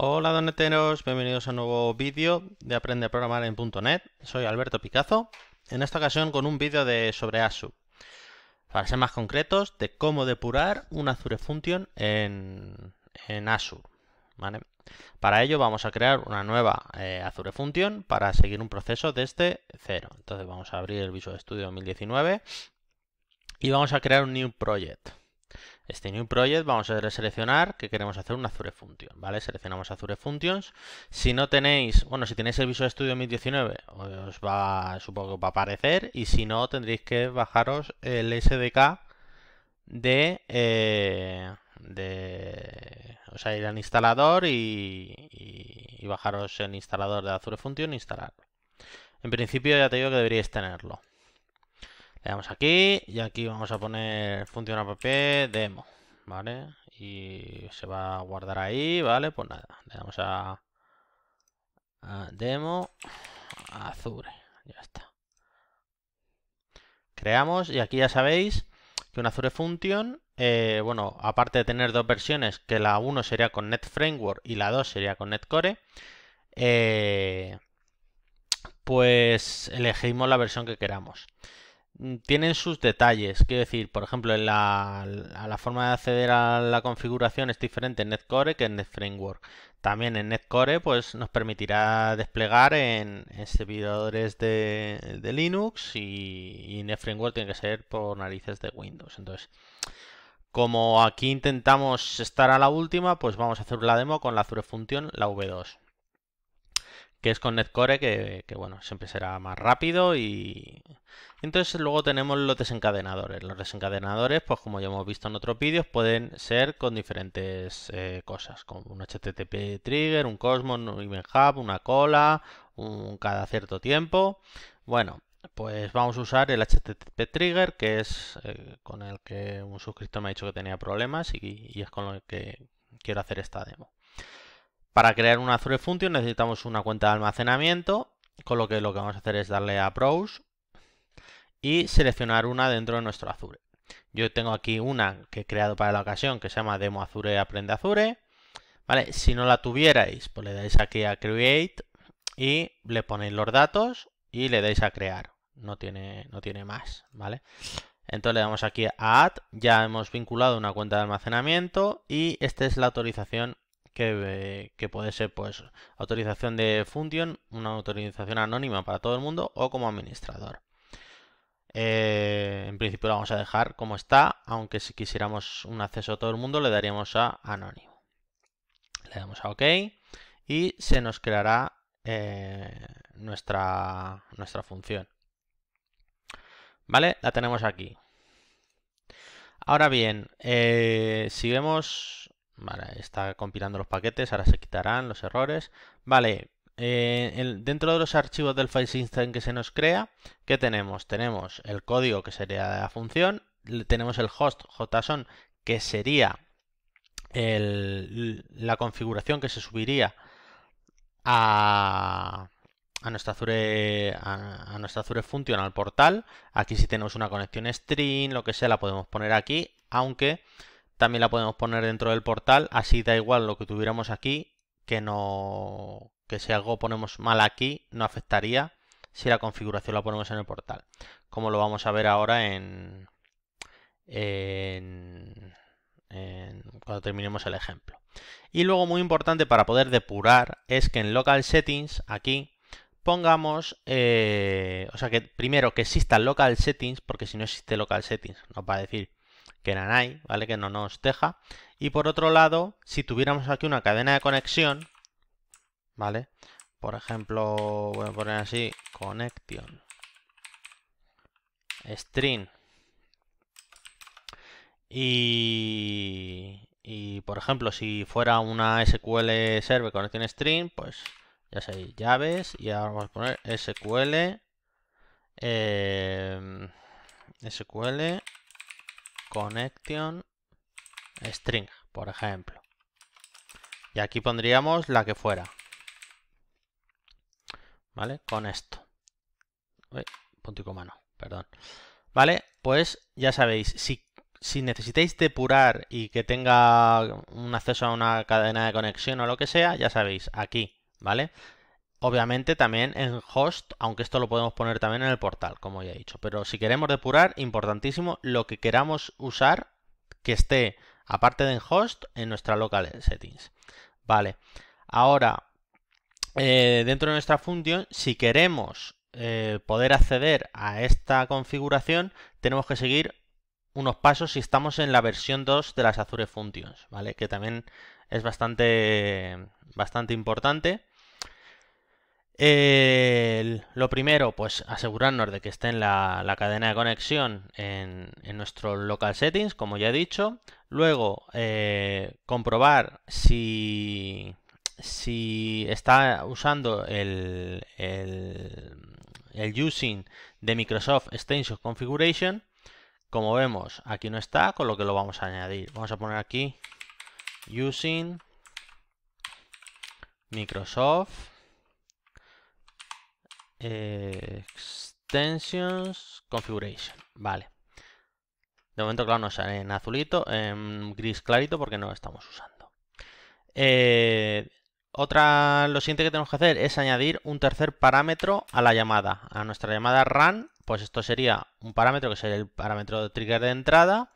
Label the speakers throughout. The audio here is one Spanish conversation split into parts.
Speaker 1: Hola doneteros, bienvenidos a un nuevo vídeo de Aprende a Programar en .NET. Soy Alberto Picazo, en esta ocasión con un vídeo sobre Azure Para ser más concretos, de cómo depurar una Azure Function en, en Azure. Para ello vamos a crear una nueva eh, Azure Function para seguir un proceso desde cero. Entonces vamos a abrir el Visual Studio 2019 y vamos a crear un New Project. Este new project vamos a seleccionar que queremos hacer una Azure Function, ¿vale? Seleccionamos Azure Functions. Si no tenéis, bueno, si tenéis el Visual Studio 2019, os va, supongo que va a aparecer. Y si no, tendréis que bajaros el SDK eh, de... o sea, ir al instalador y, bajaros el instalador de Azure Function e instalarlo En principio ya te digo que deberíais tenerlo. Le damos aquí y aquí vamos a poner función demo, ¿vale? Y se va a guardar ahí, ¿vale? Pues nada, le damos a, demo Azure, ya está. Creamos y aquí ya sabéis que una Azure Function, eh, bueno, aparte de tener dos versiones, que la 1 sería con Net Framework y la 2 sería con NetCore, Core eh, pues elegimos la versión que queramos. Mm, tienen sus detalles. Quiero decir, por ejemplo, la, forma de acceder a la configuración es diferente en NetCore que en NetFramework. También en NetCore pues, nos permitirá desplegar en, servidores de, Linux y, NET NetFramework tiene que ser por narices de Windows. Entonces, como aquí intentamos estar a la última, pues vamos a hacer la demo con la Azure Function, la V2 que es con Netcore, que, bueno, siempre será más rápido y... Entonces luego tenemos los desencadenadores. Los desencadenadores, pues como ya hemos visto en otros vídeos, pueden ser con diferentes eh, cosas, como un HTTP trigger, un Cosmos, un Event Hub, una cola, un cada cierto tiempo. Bueno, pues vamos a usar el HTTP trigger, que es eh, con el que un suscriptor me ha dicho que tenía problemas y, y es con el que quiero hacer esta demo. Para crear una Azure Function necesitamos una cuenta de almacenamiento, con lo que lo que vamos a hacer es darle a Browse y seleccionar una dentro de nuestro Azure. Yo tengo aquí una que he creado para la ocasión que se llama Demo Azure Aprende Azure. ¿Vale? Si no la tuvierais, pues le dais aquí a Create y le ponéis los datos y le dais a crear. No tiene, no tiene más, ¿vale? Entonces le damos aquí a Add, ya hemos vinculado una cuenta de almacenamiento y esta es la autorización eh, que, puede ser pues autorización de función, una autorización anónima para todo el mundo o como administrador. Eh, en principio lo vamos a dejar como está, aunque si quisiéramos un acceso a todo el mundo le daríamos a anónimo. Le damos a OK y se nos creará eh, nuestra, nuestra función. ¿Vale? La tenemos aquí. Ahora bien, si vemos Vale, está compilando los paquetes, ahora se quitarán los errores. Vale, eh, dentro de los archivos del file system que se nos crea, ¿qué tenemos? Tenemos el código que sería la función, tenemos el host json que sería la configuración que se subiría a, a nuestra Azure, a, nuestra Azure Function, al portal. Aquí si tenemos una conexión string, lo que sea, la podemos poner aquí, aunque también la podemos poner dentro del portal, así da igual lo que tuviéramos aquí, que no que si algo ponemos mal aquí no afectaría si la configuración la ponemos en el portal, como lo vamos a ver ahora en, cuando terminemos el ejemplo. Y luego muy importante para poder depurar es que en local settings aquí pongamos, eh, o sea que primero que exista local settings, porque si no existe local settings nos va a decir que ¿vale? Que no nos deja. Y por otro lado, si tuviéramos aquí una cadena de conexión, ¿vale? Por ejemplo, voy a poner así, connection, string. Y, por ejemplo, si fuera una SQL server conexión string, pues ya sabéis, llaves, y ahora vamos a poner SQL, eh, SQL connection string, por ejemplo. Y aquí pondríamos la que fuera. ¿Vale? Con esto. punto y coma no, perdón. ¿Vale? Pues ya sabéis, si, si necesitáis depurar y que tenga un acceso a una cadena de conexión o lo que sea, ya sabéis, aquí, ¿vale? Obviamente también en host, aunque esto lo podemos poner también en el portal, como ya he dicho. Pero si queremos depurar, importantísimo, lo que queramos usar que esté aparte de en host en nuestra local settings. Vale, ahora eh, dentro de nuestra función, si queremos eh, poder acceder a esta configuración, tenemos que seguir unos pasos si estamos en la versión 2 de las Azure Functions, ¿vale? Que también es bastante, bastante importante lo primero, pues asegurarnos de que esté en la, cadena de conexión en, nuestro local settings, como ya he dicho. Luego, eh, comprobar si, está usando el, el using de Microsoft Extension Configuration. Como vemos, aquí no está, con lo que lo vamos a añadir. Vamos a poner aquí using Microsoft extensions, configuration, vale. De momento, claro, no sale en azulito, en gris clarito porque no lo estamos usando. Eh, otra, lo siguiente que tenemos que hacer es añadir un tercer parámetro a la llamada, a nuestra llamada run. Pues esto sería un parámetro que sería el parámetro de trigger de entrada,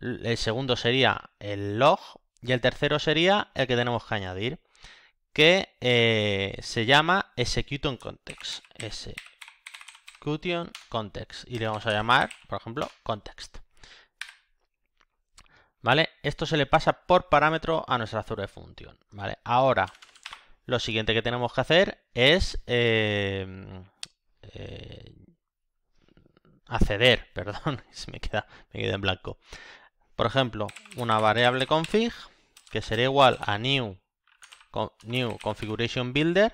Speaker 1: el segundo sería el log y el tercero sería el que tenemos que añadir que eh, se llama execution context. Execution context. Y le vamos a llamar, por ejemplo, context. ¿Vale? Esto se le pasa por parámetro a nuestra Azure Function. ¿Vale? Ahora, lo siguiente que tenemos que hacer es em, eh, acceder. Perdón, se me queda, me en blanco. Por ejemplo, una variable config que sería igual a new New Configuration Builder,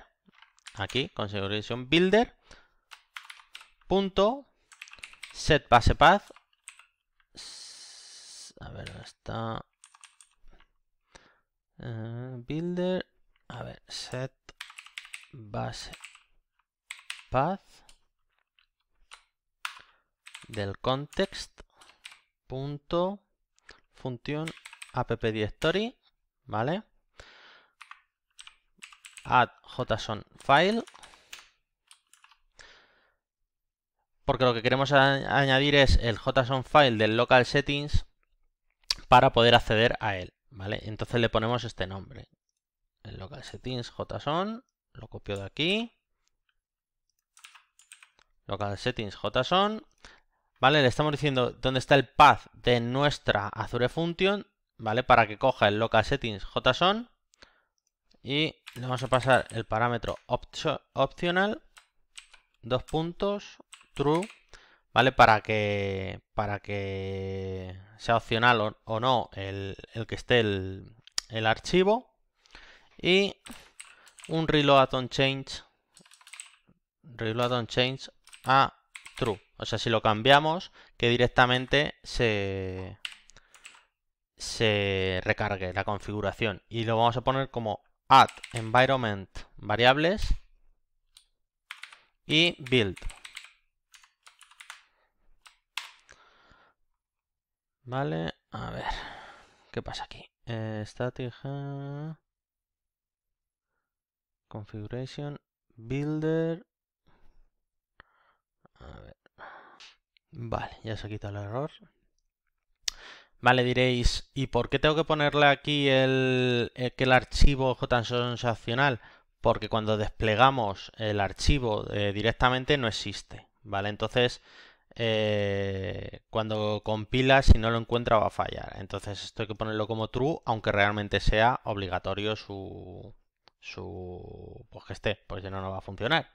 Speaker 1: aquí, Configuration Builder, punto, set base path, a ver, está, eh, builder, a ver, set base path del context punto función app directory, ¿vale? add json file porque lo que queremos añadir es el json file del local settings para poder acceder a él, ¿vale? Entonces le ponemos este nombre, el local settings json, lo copio de aquí, local settings json, ¿vale? Le estamos diciendo dónde está el path de nuestra Azure Function, ¿vale? Para que coja el local settings json y le vamos a pasar el parámetro opcional dos puntos, true, ¿vale? Para que, para que sea opcional o, no el, que esté el, el archivo. Y un reload on change, reload on change a true. O sea, si lo cambiamos, que directamente se, se recargue la configuración. Y lo vamos a poner como add environment variables y build. Vale, a ver, ¿qué pasa aquí? Eh, static configuration builder. Vale, ya se ha quitado el error. Vale, diréis, ¿y por qué tengo que ponerle aquí el, el, eh, el archivo tan sensacional? Porque cuando desplegamos el archivo eh, directamente no existe, ¿vale? Entonces, eh, cuando compila, si no lo encuentra va a fallar. Entonces esto hay que ponerlo como true, aunque realmente sea obligatorio su... su pues que esté, porque si no, no va a funcionar.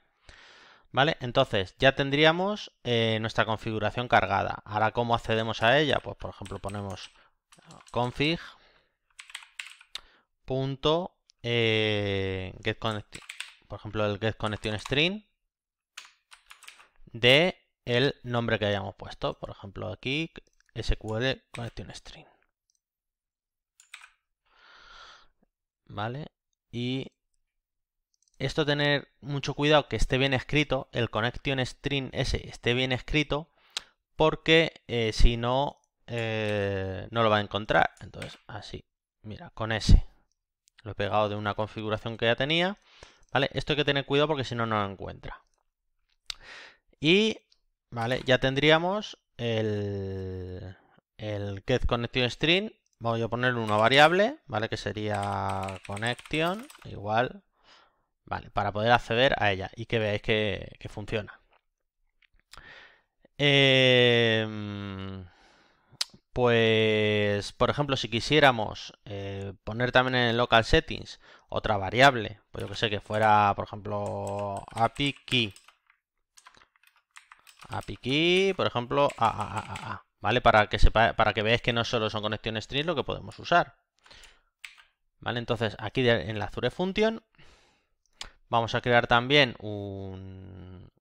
Speaker 1: ¿Vale? Entonces ya tendríamos eh, nuestra configuración cargada. Ahora, ¿cómo accedemos a ella? Pues, por ejemplo, ponemos config punto eh, por ejemplo el get connection string de el nombre que hayamos puesto por ejemplo aquí sql connection string vale y esto tener mucho cuidado que esté bien escrito, el connection string ese esté bien escrito, porque eh, si no, eh, no lo va a encontrar. Entonces, así, mira, con ese. Lo he pegado de una configuración que ya tenía. ¿Vale? Esto hay que tener cuidado porque si no, no lo encuentra. Y, ¿vale? Ya tendríamos el, el string. Voy a poner una variable, ¿vale? Que sería connection, igual para poder acceder a ella y que veáis que, funciona. Em, pues, por ejemplo, si quisiéramos eh, poner también en el local settings otra variable, pues yo que sé, que fuera, por ejemplo, API key. API key, por ejemplo, a, a, a, ¿vale? Para que, sepa, para que veáis que no solo son conexiones string lo que podemos usar. ¿Vale? Entonces, aquí en la Azure función Vamos a crear también un,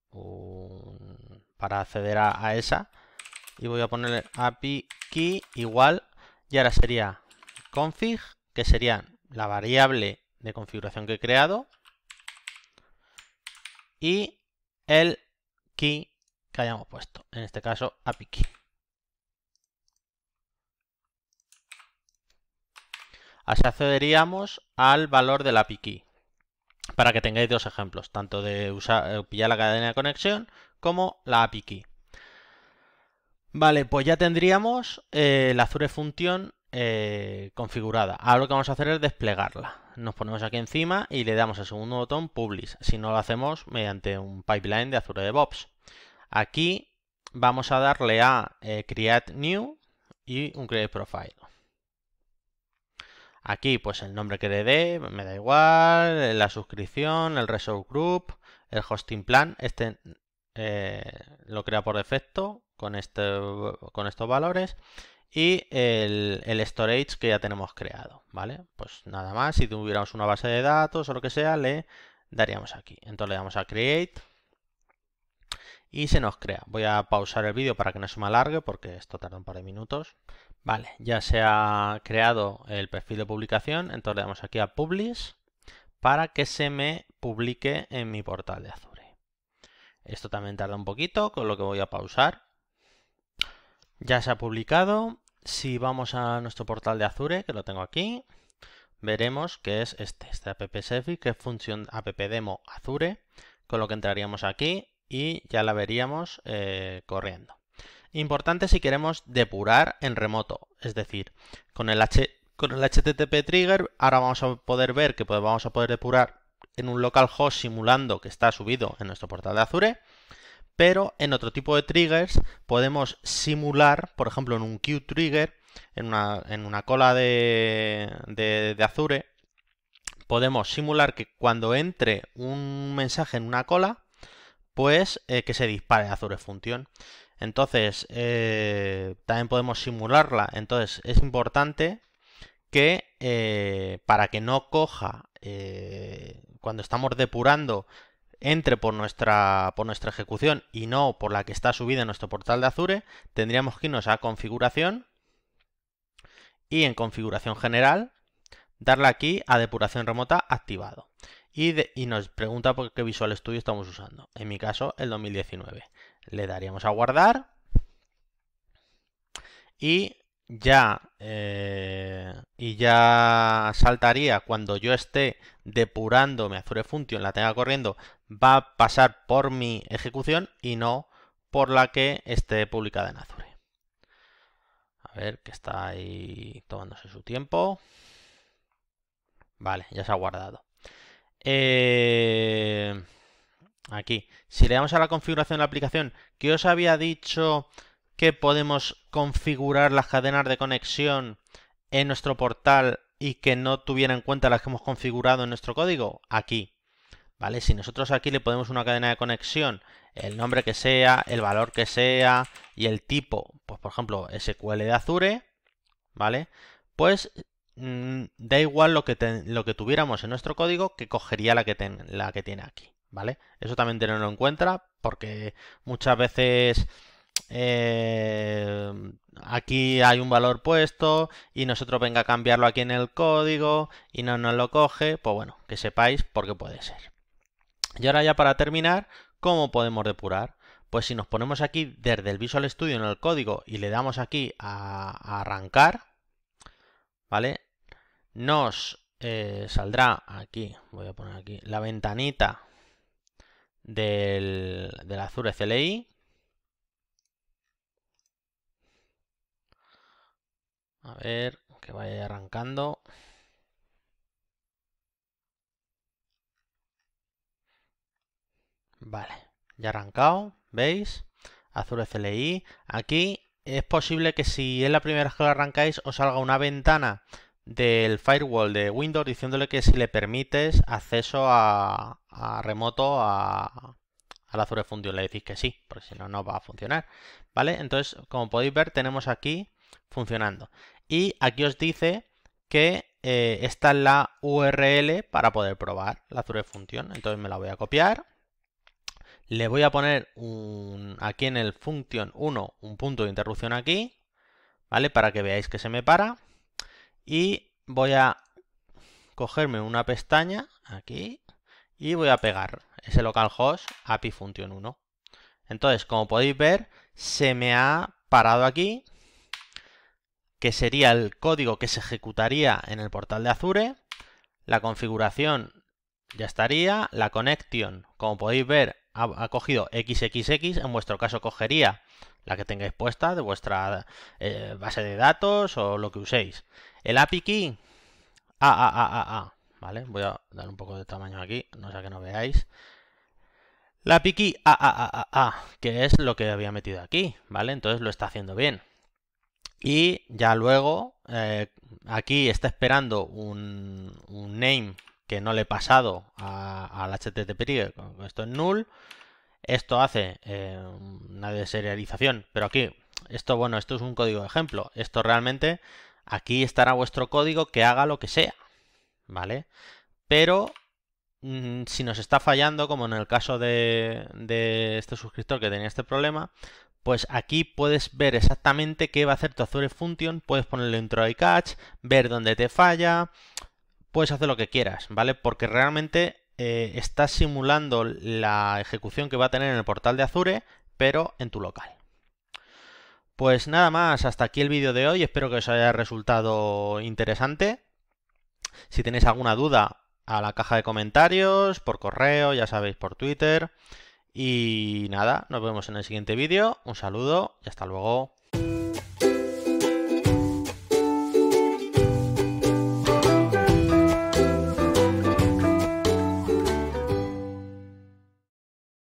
Speaker 1: para acceder a, esa y voy a ponerle API key igual y ahora sería config que sería la variable de configuración que he creado y el key que hayamos puesto, en este caso API key. Así accederíamos al valor de la API key para que tengáis dos ejemplos, tanto de usar, eh, pillar la cadena de conexión como la API key. Vale, pues ya tendríamos eh, la Azure Función eh, configurada. Ahora lo que vamos a hacer es desplegarla. Nos ponemos aquí encima y le damos al segundo botón Publish, si no lo hacemos mediante un pipeline de Azure DevOps. Aquí vamos a darle a Create New y un Create Profile. Aquí, pues el nombre que le dé, me da igual, la suscripción, el resource group, el hosting plan, este eh, lo crea por defecto con, este, con estos valores y el, storage que ya tenemos creado, ¿vale? Pues nada más, si tuviéramos una base de datos o lo que sea, le daríamos aquí. Entonces le damos a create y se nos crea. Voy a pausar el vídeo para que no se me alargue porque esto tarda un par de minutos. Vale, ya se ha creado el perfil de publicación, entonces le damos aquí a Publish para que se me publique en mi portal de Azure. Esto también tarda un poquito, con lo que voy a pausar. Ya se ha publicado. Si vamos a nuestro portal de Azure, que lo tengo aquí, veremos que es este, este app Service, que es función Demo Azure, con lo que entraríamos aquí y ya la veríamos eh, corriendo. Importante si queremos depurar en remoto, es decir, con el, HTTP trigger ahora vamos a poder ver que vamos a poder depurar en un localhost simulando que está subido en nuestro portal de Azure, pero en otro tipo de triggers podemos simular, por ejemplo, en un queue trigger, en una, cola de, Azure, podemos simular que cuando entre un mensaje en una cola, pues eh, que se dispare Azure Función. Entonces, eh, también podemos simularla. Entonces, es importante que eh, para que no coja eh, cuando estamos depurando entre por nuestra, por nuestra ejecución y no por la que está subida en nuestro portal de Azure, tendríamos que irnos a configuración y en configuración general darle aquí a depuración remota activado. Y, y nos pregunta por qué Visual Studio estamos usando. En mi caso, el 2019 le daríamos a guardar y ya, eh, y ya saltaría cuando yo esté depurando mi Azure Function, la tenga corriendo, va a pasar por mi ejecución y no por la que esté publicada en Azure. A ver, que está ahí tomándose su tiempo. Vale, ya se ha guardado. Eh, Aquí. Si le damos a la configuración de la aplicación, que os había dicho que podemos configurar las cadenas de conexión en nuestro portal y que no tuviera en cuenta las que hemos configurado en nuestro código? Aquí. ¿Vale? Si nosotros aquí le ponemos una cadena de conexión, el nombre que sea, el valor que sea y el tipo, pues por ejemplo SQL de Azure, ¿vale? Pues mm, da igual lo que, lo que tuviéramos en nuestro código que cogería la que, la que tiene aquí. ¿vale? Eso también no lo encuentra porque muchas veces eh, aquí hay un valor puesto y nosotros venga a cambiarlo aquí en el código y no nos lo coge, pues bueno, que sepáis por qué puede ser. Y ahora ya para terminar, ¿cómo podemos depurar? Pues si nos ponemos aquí desde el Visual Studio en el código y le damos aquí a, arrancar, ¿vale? Nos eh, saldrá aquí, voy a poner aquí, la ventanita del, del Azure CLI. A ver, que vaya arrancando. Vale, ya arrancado, ¿veis? Azure CLI. Aquí es posible que si es la primera vez que lo arrancáis os salga una ventana del firewall de Windows diciéndole que si le permites acceso a, remoto a, la Azure Function le decís que sí, porque si no, no va a funcionar. ¿Vale? Entonces, como podéis ver, tenemos aquí funcionando. Y aquí os dice que está eh, esta la URL para poder probar la Azure Function. Entonces me la voy a copiar. Le voy a poner un, aquí en el function 1 un punto de interrupción aquí, ¿vale? Para que veáis que se me para y voy a cogerme una pestaña aquí y voy a pegar ese localhost API Function 1. Entonces, como podéis ver, se me ha parado aquí, que sería el código que se ejecutaría en el portal de Azure. La configuración ya estaría. La connection, como podéis ver, ha, cogido XXX. En vuestro caso, cogería la que tengáis puesta de vuestra eh, base de datos o lo que uséis. El API key. Ah, Vale, voy a dar un poco de tamaño aquí, no sea que no veáis. La API key a que es lo que había metido aquí, ¿vale? Entonces lo está haciendo bien. Y ya luego, eh, aquí está esperando un, name que no le he pasado al HTTP, esto es null. Esto hace eh, una deserialización, pero aquí, esto bueno, esto es un código de ejemplo. Esto realmente Aquí estará vuestro código que haga lo que sea, ¿vale? Pero mm, si nos está fallando, como en el caso de, este suscriptor que tenía este problema, pues aquí puedes ver exactamente qué va a hacer tu Azure Function, puedes ponerle un try catch, ver dónde te falla, puedes hacer lo que quieras, ¿vale? Porque realmente eh, estás simulando la ejecución que va a tener en el portal de Azure, pero en tu local. Pues nada más, hasta aquí el vídeo de hoy, espero que os haya resultado interesante. Si tenéis alguna duda, a la caja de comentarios, por correo, ya sabéis, por Twitter. Y nada, nos vemos en el siguiente vídeo. Un saludo y hasta luego.